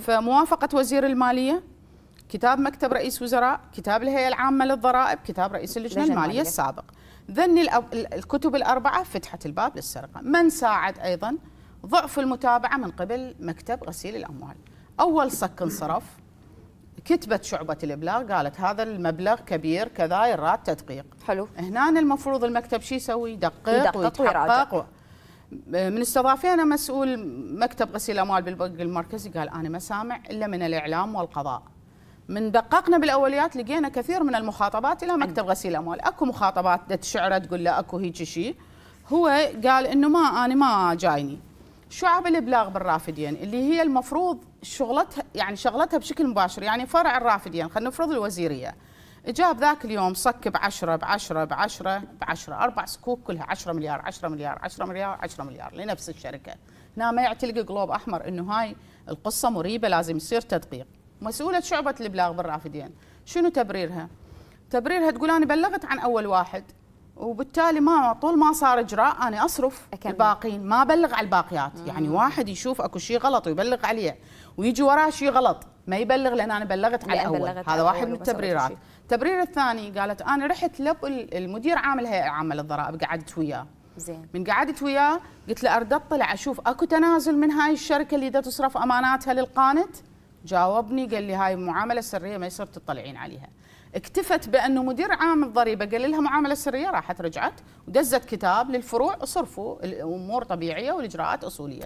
فموافقة وزير المالية كتاب مكتب رئيس وزراء كتاب الهيئة العامة للضرائب كتاب رئيس اللجنة المالية السابق ذن الكتب الأربعة فتحت الباب للسرقة من ساعد أيضا ضعف المتابعة من قبل مكتب غسيل الأموال أول صك انصرف كتبت شعبة الإبلاغ قالت هذا المبلغ كبير كذا يراد تدقيق حلو هنا المفروض المكتب شو يسوي يدقق, ويتحقق ويراجع. من استضافينا مسؤول مكتب غسيل اموال بالبنك المركزي قال انا ما سامع الا من الاعلام والقضاء من دققنا بالاوليات لقينا كثير من المخاطبات الى مكتب غسيل اموال اكو مخاطبات تشعره تقول له اكو هيك شيء هو قال انه ما انا ما جايني شعب الابلاغ بالرافدين اللي هي المفروض شغلتها يعني شغلتها بشكل مباشر يعني فرع الرافدين خلينا نفرض الوزيريه جاب ذاك اليوم صك ب 10 ب 10 ب 10 ب 10 اربع سكوك كلها 10 مليار 10 مليار 10 مليار 10 مليار لنفس الشركه هنا نعم، ما يعتلق جلوب احمر انه هاي القصه مريبه لازم يصير تدقيق مسؤوله شعبه الابلاغ بالرافدين شنو تبريرها تبريرها تقول انا بلغت عن اول واحد وبالتالي ما طول ما صار اجراء انا اصرف أكمل. الباقين ما ابلغ على الباقيات مم. يعني واحد يشوف اكو شيء غلط ويبلغ عليه ويجي وراه شيء غلط ما يبلغ لان انا بلغت على الاول بلغت هذا على واحد من التبريرات التبرير الثاني قالت انا رحت لب المدير عام الهيئه العامه للضرائب قعدت وياه زين من قعدت وياه قلت له اريد اطلع اشوف اكو تنازل من هاي الشركه اللي دا تصرف اماناتها للقانت جاوبني قال لي هاي معامله سريه ما يصير تطلعين عليها اكتفت بانه مدير عام الضريبه قال لها معامله سريه راحت رجعت ودزت كتاب للفروع صرفوا الامور طبيعيه والاجراءات اصوليه